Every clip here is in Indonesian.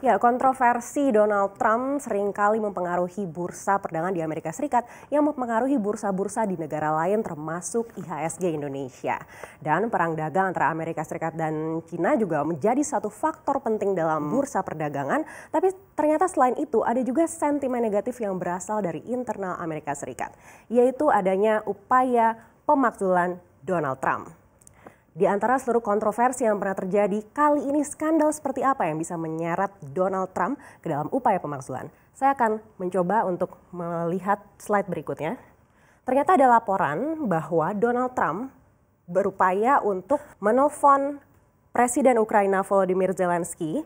Ya, kontroversi Donald Trump seringkali mempengaruhi bursa perdagangan di Amerika Serikat yang mempengaruhi bursa-bursa di negara lain termasuk IHSG Indonesia. Dan perang dagang antara Amerika Serikat dan Cina juga menjadi satu faktor penting dalam hmm. bursa perdagangan. Tapi ternyata selain itu ada juga sentimen negatif yang berasal dari internal Amerika Serikat, yaitu adanya upaya pemakzulan Donald Trump. Di antara seluruh kontroversi yang pernah terjadi, kali ini skandal seperti apa yang bisa menyeret Donald Trump ke dalam upaya pemakzulan? Saya akan mencoba untuk melihat slide berikutnya. Ternyata ada laporan bahwa Donald Trump berupaya untuk menelpon Presiden Ukraina Volodymyr Zelensky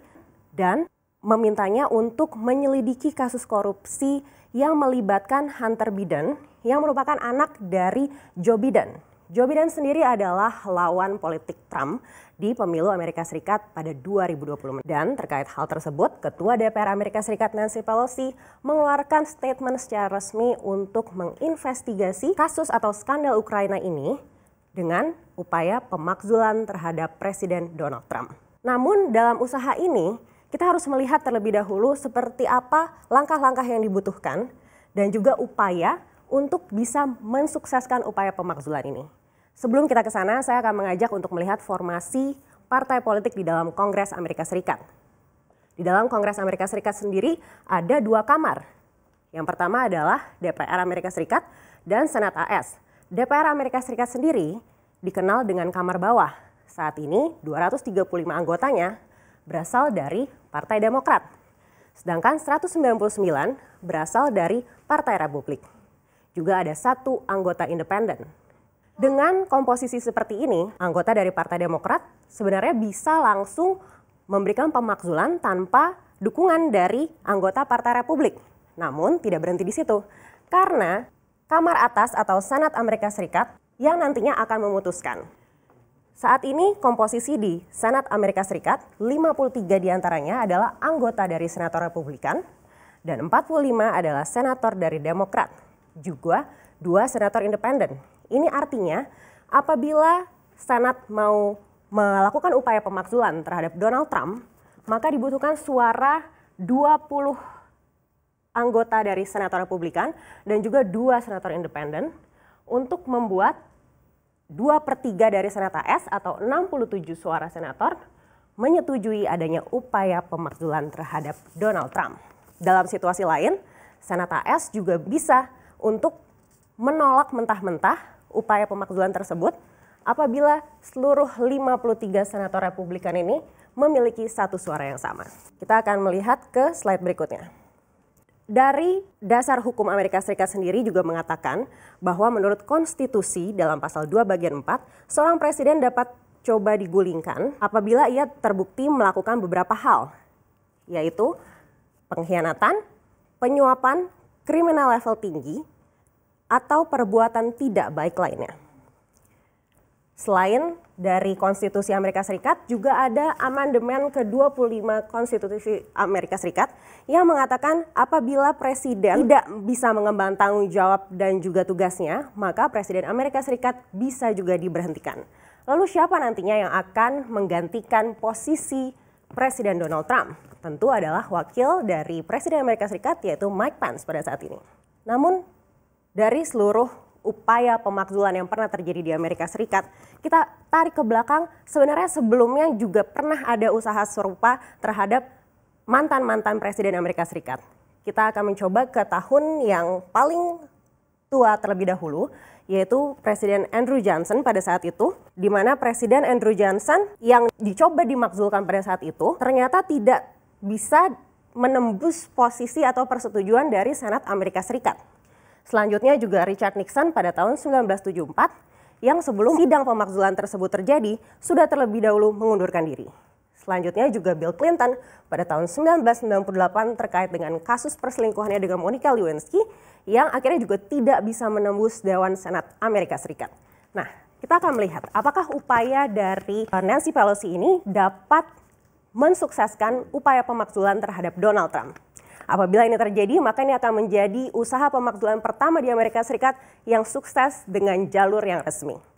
dan memintanya untuk menyelidiki kasus korupsi yang melibatkan Hunter Biden yang merupakan anak dari Joe Biden Joe Biden sendiri adalah lawan politik Trump di pemilu Amerika Serikat pada 2020. Dan terkait hal tersebut, Ketua DPR Amerika Serikat Nancy Pelosi mengeluarkan statement secara resmi untuk menginvestigasi kasus atau skandal Ukraina ini dengan upaya pemakzulan terhadap Presiden Donald Trump. Namun dalam usaha ini, kita harus melihat terlebih dahulu seperti apa langkah-langkah yang dibutuhkan dan juga upaya untuk bisa mensukseskan upaya pemakzulan ini. Sebelum kita ke sana, saya akan mengajak untuk melihat formasi partai politik di dalam Kongres Amerika Serikat. Di dalam Kongres Amerika Serikat sendiri ada dua kamar. Yang pertama adalah DPR Amerika Serikat dan Senat AS. DPR Amerika Serikat sendiri dikenal dengan kamar bawah. Saat ini 235 anggotanya berasal dari Partai Demokrat. Sedangkan 199 berasal dari Partai Republik. Juga ada satu anggota independen. Dengan komposisi seperti ini, anggota dari Partai Demokrat sebenarnya bisa langsung memberikan pemakzulan tanpa dukungan dari anggota Partai Republik. Namun tidak berhenti di situ, karena Kamar Atas atau Senat Amerika Serikat yang nantinya akan memutuskan. Saat ini komposisi di Senat Amerika Serikat 53 diantaranya adalah anggota dari Senator Republikan dan 45 adalah senator dari Demokrat, juga dua senator independen ini artinya apabila Senat mau melakukan upaya pemakzulan terhadap Donald Trump, maka dibutuhkan suara 20 anggota dari senator Republikan dan juga dua senator independen untuk membuat 2 per 3 dari senata S atau 67 suara senator menyetujui adanya upaya pemakzulan terhadap Donald Trump. Dalam situasi lain, senata S juga bisa untuk menolak mentah-mentah upaya pemakzulan tersebut apabila seluruh 53 senator Republikan ini memiliki satu suara yang sama. Kita akan melihat ke slide berikutnya. Dari dasar hukum Amerika Serikat sendiri juga mengatakan bahwa menurut konstitusi dalam pasal 2 bagian 4, seorang presiden dapat coba digulingkan apabila ia terbukti melakukan beberapa hal, yaitu pengkhianatan, penyuapan, kriminal level tinggi, atau perbuatan tidak baik lainnya. Selain dari Konstitusi Amerika Serikat, juga ada amandemen ke-25 Konstitusi Amerika Serikat yang mengatakan apabila presiden tidak bisa mengemban tanggung jawab dan juga tugasnya, maka presiden Amerika Serikat bisa juga diberhentikan. Lalu siapa nantinya yang akan menggantikan posisi Presiden Donald Trump? Tentu adalah wakil dari Presiden Amerika Serikat yaitu Mike Pence pada saat ini. Namun dari seluruh upaya pemakzulan yang pernah terjadi di Amerika Serikat, kita tarik ke belakang sebenarnya sebelumnya juga pernah ada usaha serupa terhadap mantan-mantan presiden Amerika Serikat. Kita akan mencoba ke tahun yang paling tua terlebih dahulu, yaitu Presiden Andrew Johnson pada saat itu, di mana Presiden Andrew Johnson yang dicoba dimakzulkan pada saat itu ternyata tidak bisa menembus posisi atau persetujuan dari Senat Amerika Serikat. Selanjutnya juga Richard Nixon pada tahun 1974 yang sebelum sidang pemakzulan tersebut terjadi sudah terlebih dahulu mengundurkan diri. Selanjutnya juga Bill Clinton pada tahun 1998 terkait dengan kasus perselingkuhannya dengan Monica Lewinsky yang akhirnya juga tidak bisa menembus Dewan Senat Amerika Serikat. Nah, kita akan melihat apakah upaya dari eh, Nancy Pelosi ini dapat mensukseskan upaya pemakzulan terhadap Donald Trump. Apabila ini terjadi, maka ini akan menjadi usaha pemakzulan pertama di Amerika Serikat yang sukses dengan jalur yang resmi.